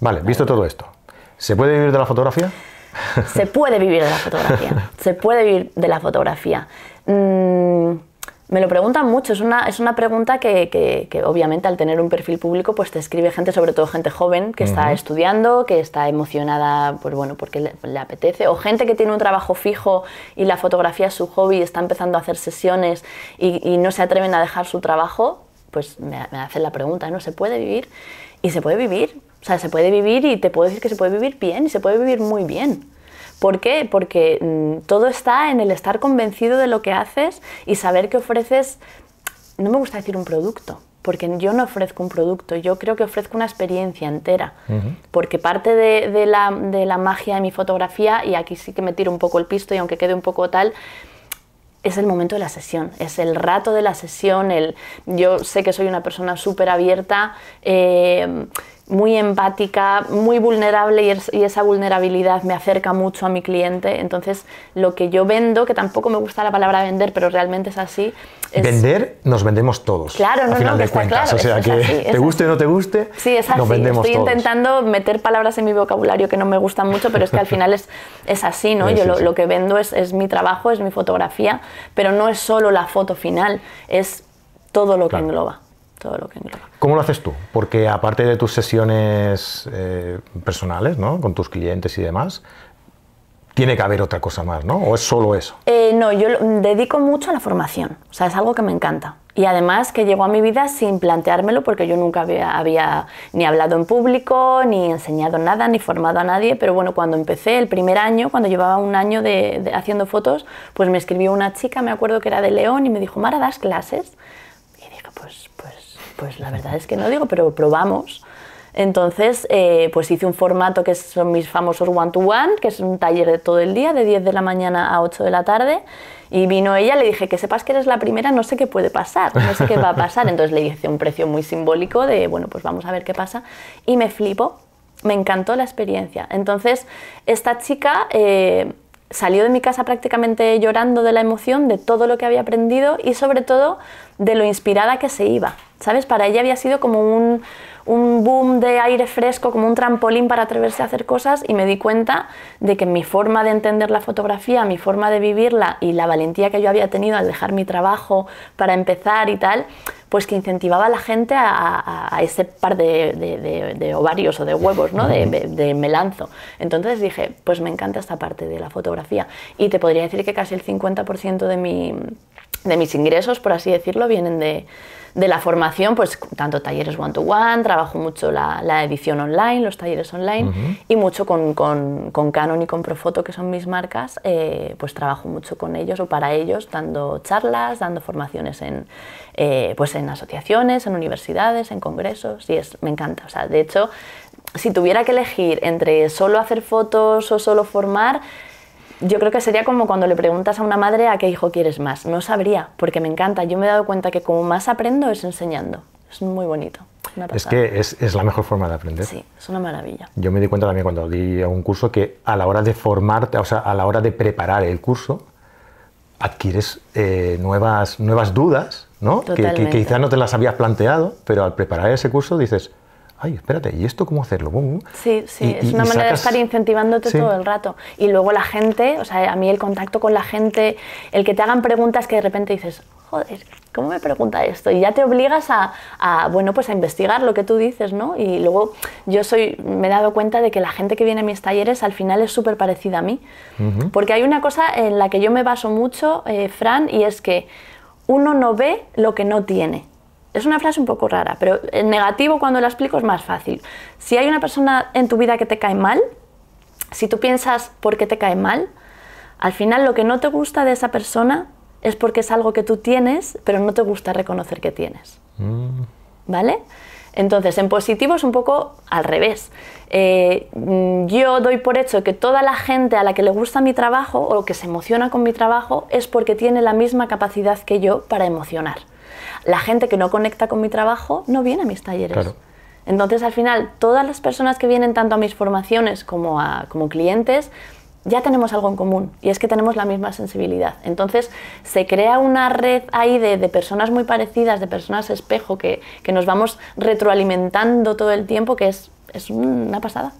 Vale, visto todo esto, ¿se puede vivir de la fotografía? Se puede vivir de la fotografía. Se puede vivir de la fotografía. Mm, me lo preguntan mucho, es una, es una pregunta que, obviamente al tener un perfil público pues te escribe gente, sobre todo gente joven que está estudiando, que está emocionada pues bueno, porque le, apetece, o gente que tiene un trabajo fijo y la fotografía es su hobby, está empezando a hacer sesiones y, no se atreven a dejar su trabajo, pues me, me hacen la pregunta, ¿no? ¿Se puede vivir? Y se puede vivir, o sea, se puede vivir y te puedo decir que se puede vivir bien y se puede vivir muy bien. ¿Por qué? Porque mm, todo está en el estar convencido de lo que haces y saber que ofreces, no me gusta decir un producto, porque yo no ofrezco un producto, yo creo que ofrezco una experiencia entera, porque parte de, la, magia de mi fotografía, y aquí sí que me tiro un poco el pisto y aunque quede un poco tal, es el momento de la sesión, es el rato de la sesión, el, yo sé que soy una persona súper abierta. Eh, muy empática, muy vulnerable y, esa vulnerabilidad me acerca mucho a mi cliente. Entonces, lo que yo vendo, que tampoco me gusta la palabra vender, pero realmente es así. Vender, nos vendemos todos. Claro, no, no, que está claro. O sea, que te guste o no te guste, nos vendemos Estoy intentando meter palabras en mi vocabulario que no me gustan mucho, pero es que al final es, es así, ¿no? yo lo, que vendo es, es mi trabajo, es mi fotografía, pero no es solo la foto final, es todo lo que engloba todo lo que engloba. ¿Cómo lo haces tú? Porque aparte de tus sesiones eh, personales, ¿no? Con tus clientes y demás, tiene que haber otra cosa más, ¿no? ¿O es solo eso? Eh, no, yo mm, dedico mucho a la formación, o sea, es algo que me encanta. Y además que llegó a mi vida sin planteármelo porque yo nunca había, había, ni hablado en público, ni enseñado nada, ni formado a nadie. Pero bueno, cuando empecé el primer año, cuando llevaba un año de, haciendo fotos, pues me escribió una chica, me acuerdo que era de León, y me dijo, Mara, ¿das clases? Y dije, pues, pues pues la verdad es que no digo, pero probamos. Entonces, eh, pues hice un formato que son mis famosos one-to-one, que es un taller de todo el día, de 10 de la mañana a 8 de la tarde. Y vino ella, le dije, que sepas que eres la primera, no sé qué puede pasar, no sé qué va a pasar. Entonces le hice un precio muy simbólico de, bueno, pues vamos a ver qué pasa. Y me flipo me encantó la experiencia. Entonces, esta chica... Eh, salió de mi casa prácticamente llorando de la emoción, de todo lo que había aprendido y sobre todo de lo inspirada que se iba. ¿Sabes? Para ella había sido como un, un boom de aire fresco, como un trampolín para atreverse a hacer cosas y me di cuenta de que mi forma de entender la fotografía, mi forma de vivirla y la valentía que yo había tenido al dejar mi trabajo para empezar y tal, pues que incentivaba a la gente a, ese par de, ovarios o de huevos, ¿no? De, me lanzo. Entonces dije, pues me encanta esta parte de la fotografía. Y te podría decir que casi el 50% de mi de mis ingresos, por así decirlo, vienen de, de la formación, pues tanto talleres one-to-one, trabajo mucho la, edición online, los talleres online, y mucho con, Canon y con Profoto, que son mis marcas, eh, pues trabajo mucho con ellos o para ellos, dando charlas, dando formaciones en, eh, pues en asociaciones, en universidades, en congresos, y es, me encanta. O sea, de hecho, si tuviera que elegir entre solo hacer fotos o solo formar, yo creo que sería como cuando le preguntas a una madre a qué hijo quieres más. No sabría, porque me encanta. Yo me he dado cuenta que como más aprendo es enseñando. Es muy bonito. Es que es, la mejor forma de aprender. Sí, es una maravilla. Yo me di cuenta también cuando di un curso que a la hora de formarte, o sea, a la hora de preparar el curso, adquieres eh, nuevas, nuevas dudas, ¿no? que, quizás no te las habías planteado, pero al preparar ese curso dices, ay, espérate, ¿y esto cómo hacerlo? Sí, sí, es una manera de estar incentivándote todo el rato. Y luego la gente, o sea, a mí el contacto con la gente, el que te hagan preguntas que de repente dices, joder, ¿cómo me pregunta esto? Y ya te obligas a, bueno, pues a investigar lo que tú dices, ¿no? Y luego yo soy, me he dado cuenta de que la gente que viene a mis talleres al final es súper parecida a mí. Porque hay una cosa en la que yo me baso mucho, eh, Fran, y es que uno no ve lo que no tiene. Es una frase un poco rara, pero en negativo cuando la explico es más fácil. Si hay una persona en tu vida que te cae mal, si tú piensas por qué te cae mal, al final lo que no te gusta de esa persona es porque es algo que tú tienes, pero no te gusta reconocer que tienes. Mm. ¿Vale? Entonces, en positivo es un poco al revés. Eh, mm, yo doy por hecho que toda la gente a la que le gusta mi trabajo o que se emociona con mi trabajo es porque tiene la misma capacidad que yo para emocionar. La gente que no conecta con mi trabajo no viene a mis talleres. Entonces, al final, todas las personas que vienen tanto a mis formaciones como, a, como clientes ya tenemos algo en común y es que tenemos la misma sensibilidad. Entonces se crea una red ahí de, de personas muy parecidas, de personas espejo, que, que, nos vamos retroalimentando todo el tiempo, que es, es una pasada.